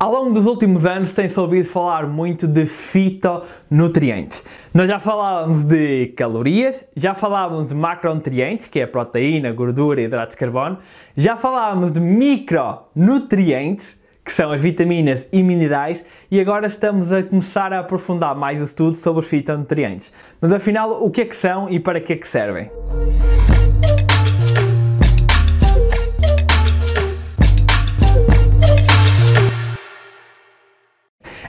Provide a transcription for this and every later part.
Ao longo dos últimos anos tem-se ouvido falar muito de fitonutrientes. Nós já falávamos de calorias, já falávamos de macronutrientes, que é proteína, gordura e hidratos de carbono, já falávamos de micronutrientes, que são as vitaminas e minerais, e agora estamos a começar a aprofundar mais o estudo sobre os fitonutrientes. Mas afinal, o que é que são e para que é que servem?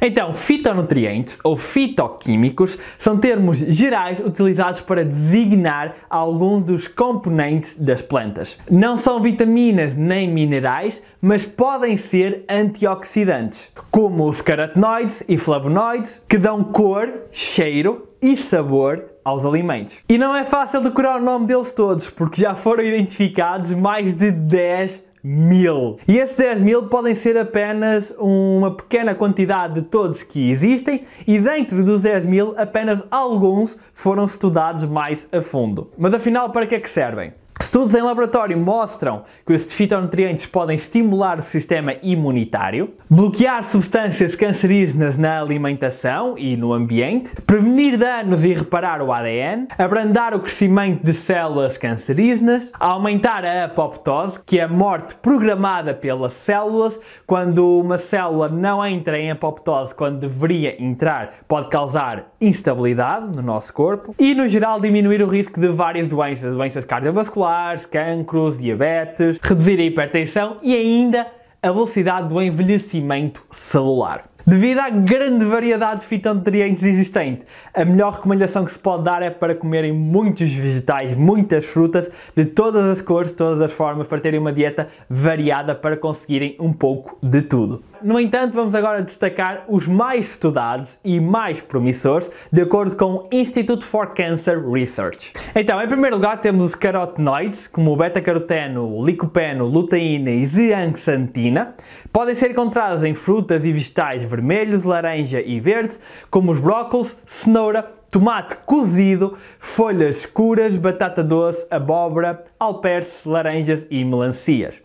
Então, fitonutrientes ou fitoquímicos são termos gerais utilizados para designar alguns dos componentes das plantas. Não são vitaminas nem minerais, mas podem ser antioxidantes, como os carotenoides e flavonoides, que dão cor, cheiro e sabor aos alimentos. E não é fácil decorar o nome deles todos, porque já foram identificados mais de 10 mil. E esses 10 mil podem ser apenas uma pequena quantidade de todos que existem e dentro dos 10 mil apenas alguns foram estudados mais a fundo. Mas afinal, para que é que servem? Estudos em laboratório mostram que os fitonutrientes podem estimular o sistema imunitário, bloquear substâncias cancerígenas na alimentação e no ambiente, prevenir danos e reparar o ADN, abrandar o crescimento de células cancerígenas, aumentar a apoptose, que é a morte programada pelas células. Quando uma célula não entra em apoptose quando deveria entrar, pode causar instabilidade no nosso corpo e, no geral, diminuir o risco de várias doenças, doenças cardiovasculares vasculares, cancros, diabetes, reduzir a hipertensão e ainda a velocidade do envelhecimento celular. Devido à grande variedade de fitonutrientes existente, a melhor recomendação que se pode dar é para comerem muitos vegetais, muitas frutas, de todas as cores, todas as formas, para terem uma dieta variada para conseguirem um pouco de tudo. No entanto, vamos agora destacar os mais estudados e mais promissores, de acordo com o Institute for Cancer Research. Então, em primeiro lugar, temos os carotenoides, como o beta-caroteno, licopeno, luteína e zeaxantina. Podem ser encontrados em frutas e vegetais vermelhos, laranja e verde, como os brócolos, cenoura, tomate cozido, folhas escuras, batata doce, abóbora, alperce, laranjas e melancias.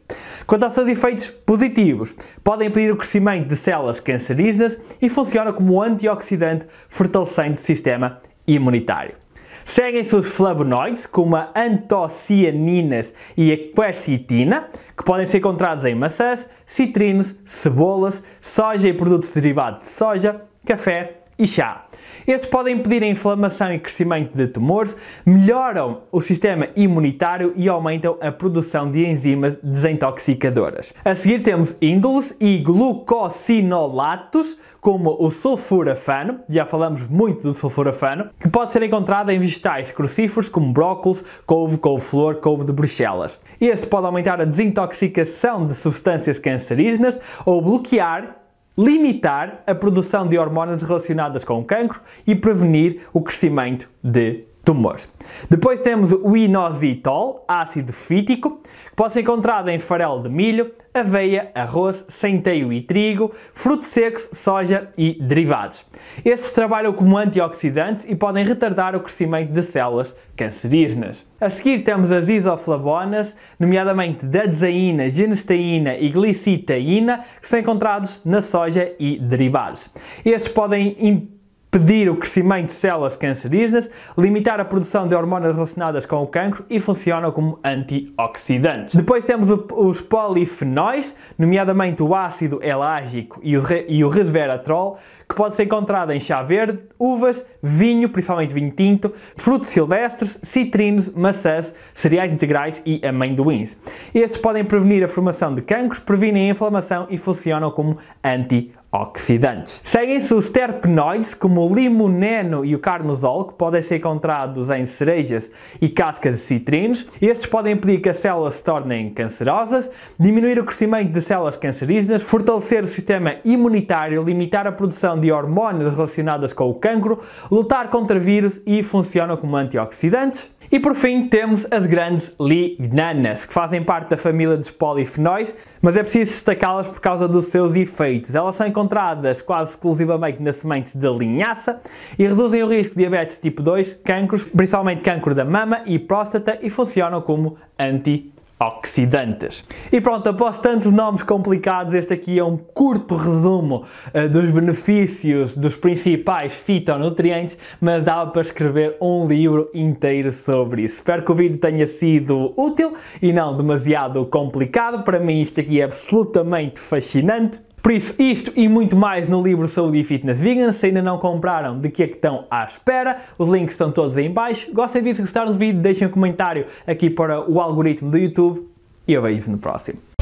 Quanto aos seus efeitos positivos, podem impedir o crescimento de células cancerígenas e funciona como antioxidante, fortalecendo o sistema imunitário. Seguem-se os flavonoides, como a antocianinas e a quercetina, que podem ser encontrados em maçãs, citrinos, cebolas, soja e produtos derivados de soja, café e chá. Estes podem impedir a inflamação e crescimento de tumores, melhoram o sistema imunitário e aumentam a produção de enzimas desintoxicadoras. A seguir temos índoles e glucosinolatos, como o sulfurafano, já falamos muito do sulfurafano, que pode ser encontrado em vegetais crucíferos como brócolis, couve, couve-flor, couve de bruxelas. Este pode aumentar a desintoxicação de substâncias cancerígenas ou bloquear limitar a produção de hormonas relacionadas com o cancro e prevenir o crescimento de tumores. Depois temos o inositol, ácido fítico, que pode ser encontrado em farelo de milho, aveia, arroz, centeio e trigo, frutos secos, soja e derivados. Estes trabalham como antioxidantes e podem retardar o crescimento de células cancerígenas. A seguir temos as isoflavonas, nomeadamente dadzeína, genesteína e glicitaína, que são encontrados na soja e derivados. Estes podem impedir o crescimento de células cancerígenas, limitar a produção de hormonas relacionadas com o cancro e funcionam como antioxidantes. Depois temos o, os polifenóis, nomeadamente o ácido elágico e o, e o resveratrol, que pode ser encontrado em chá verde, uvas, vinho, principalmente vinho tinto, frutos silvestres, citrinos, maçãs, cereais integrais e amendoins. Estes podem prevenir a formação de cancros, previnem a inflamação e funcionam como antioxidantes oxidantes. Seguem-se os terpenoides como o limoneno e o carnosol, que podem ser encontrados em cerejas e cascas de citrinos. Estes podem impedir que as células se tornem cancerosas, diminuir o crescimento de células cancerígenas, fortalecer o sistema imunitário, limitar a produção de hormônios relacionados com o cancro, lutar contra vírus e funcionam como antioxidantes. E por fim temos as grandes lignanas, que fazem parte da família dos polifenóis, mas é preciso destacá-las por causa dos seus efeitos. Elas são encontradas quase exclusivamente na semente da linhaça e reduzem o risco de diabetes tipo 2, cancros, principalmente cancro da mama e próstata, e funcionam como anti oxidantes. E pronto, após tantos nomes complicados, este aqui é um curto resumo uh, dos benefícios dos principais fitonutrientes, mas dá para escrever um livro inteiro sobre isso. Espero que o vídeo tenha sido útil e não demasiado complicado. Para mim isto aqui é absolutamente fascinante. Por isso, isto e muito mais no livro Saúde e Fitness Vegan. Se ainda não compraram, de que é que estão à espera? Os links estão todos aí em baixo. Gostem disso, gostaram do vídeo? Deixem um comentário aqui para o algoritmo do YouTube e eu vejo vos no próximo.